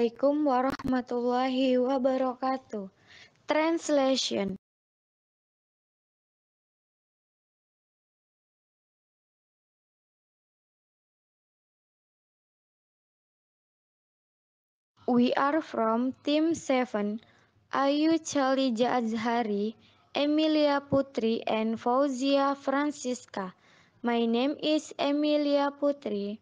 Assalamualaikum warahmatullahi wabarakatuh. Translation We are from Team 7, Ayu Chalija Azhari, Emilia Putri, and Fauzia Francisca. My name is Emilia Putri.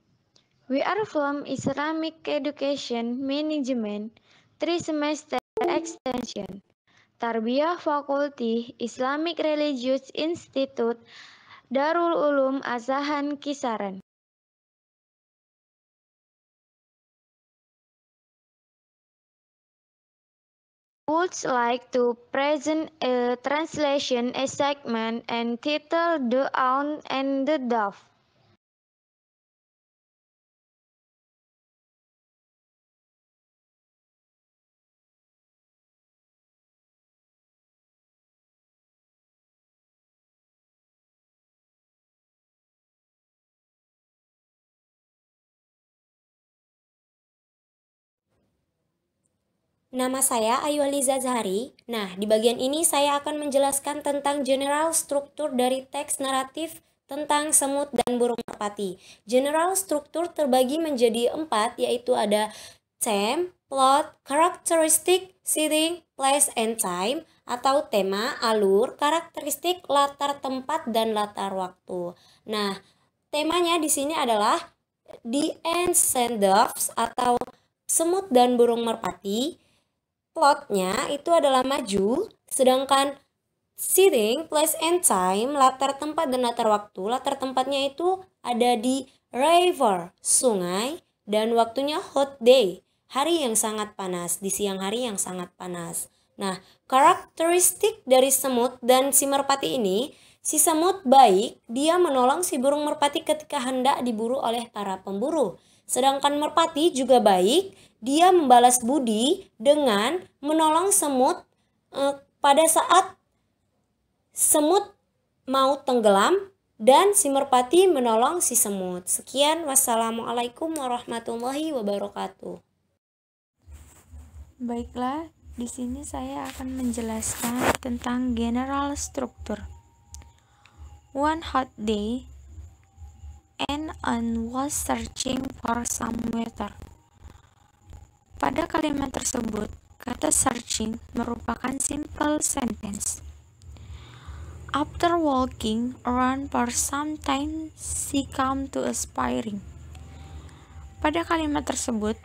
We are from Islamic Education Management, three semester extension. Tarbiyah Faculty, Islamic Religious Institute, Darul Ulum Azahan Kisaran. Would like to present a translation a segment title The Owl and the Dove. Nama saya Ayu Aliza Zahari. Nah, di bagian ini saya akan menjelaskan tentang general struktur dari teks naratif tentang semut dan burung merpati. General struktur terbagi menjadi empat, yaitu ada theme, plot, karakteristik, setting, place, and time, atau tema, alur, karakteristik, latar tempat, dan latar waktu. Nah, temanya di sini adalah The Ants and Doves atau Semut dan Burung Merpati, plotnya itu adalah maju, sedangkan sitting, place and time, latar tempat dan latar waktu. Latar tempatnya itu ada di river, sungai, dan waktunya hot day, hari yang sangat panas, di siang hari yang sangat panas. Nah, karakteristik dari semut dan si merpati ini, si semut baik, dia menolong si burung merpati ketika hendak diburu oleh para pemburu. Sedangkan merpati juga baik, dia membalas budi dengan menolong semut eh, pada saat semut mau tenggelam dan si merpati menolong si semut. Sekian, wassalamualaikum warahmatullahi wabarakatuh. Baiklah, di sini saya akan menjelaskan tentang general struktur One hot day, and was searching for some water. Pada kalimat tersebut, kata searching merupakan simple sentence. After walking around for some time, she came to aspiring. Pada kalimat tersebut,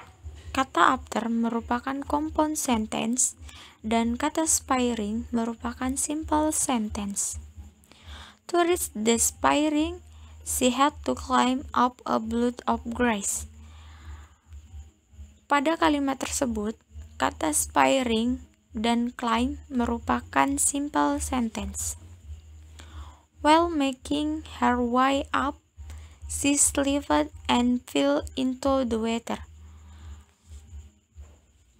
Kata after merupakan compound sentence dan kata spiring merupakan simple sentence. To reach the spiring, she had to climb up a blood of grass. Pada kalimat tersebut, kata spiring dan climb merupakan simple sentence. While making her way up, she slipped and fell into the water.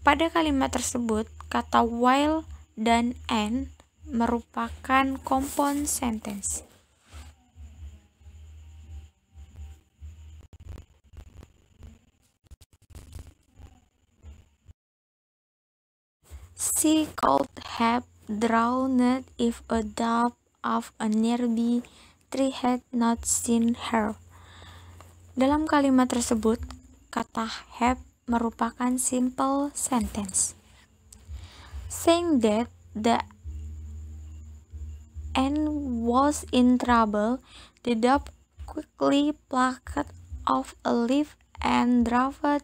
Pada kalimat tersebut, kata while dan and merupakan compound sentence. She could have drowned if a dove of a nearby tree had not seen her. Dalam kalimat tersebut, kata have merupakan simple sentence. Saying that the and was in trouble, the dove quickly plucked off a leaf and dropped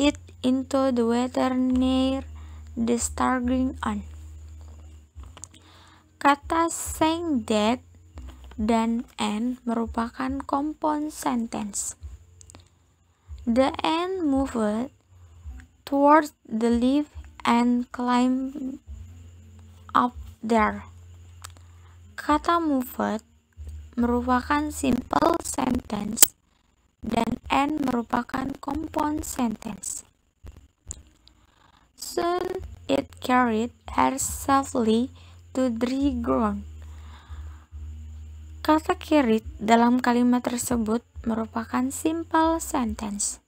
it into the water near the starting on. Kata saying that dan and merupakan compound sentence. The and moved towards the leaf and climbed up there. Kata moved merupakan simple sentence dan N merupakan kompon sentence. Soon it carried her to the ground. Kata carried dalam kalimat tersebut merupakan simple sentence.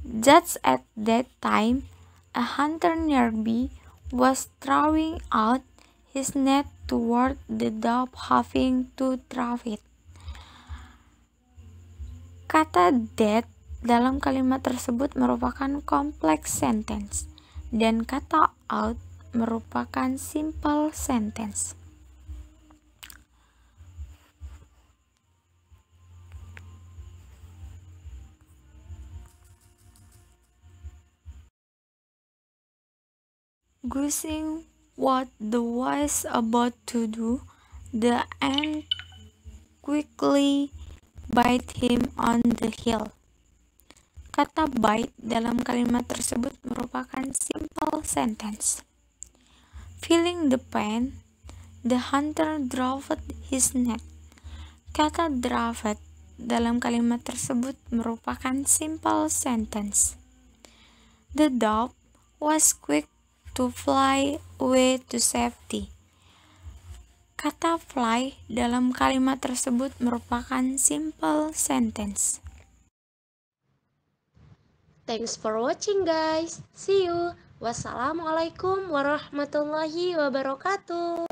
Just at that time, a hunter nearby was throwing out his net toward the dove having to trap it. Kata that dalam kalimat tersebut merupakan kompleks sentence dan kata out merupakan simple sentence. Guessing what the was about to do, the ant quickly bite him on the heel. Kata bite dalam kalimat tersebut merupakan simple sentence. Feeling the pain, the hunter dropped his net. Kata dropped dalam kalimat tersebut merupakan simple sentence. The dove was quick to fly away to safety. Kata fly dalam kalimat tersebut merupakan simple sentence. Thanks for watching guys. See you. Wassalamualaikum warahmatullahi wabarakatuh.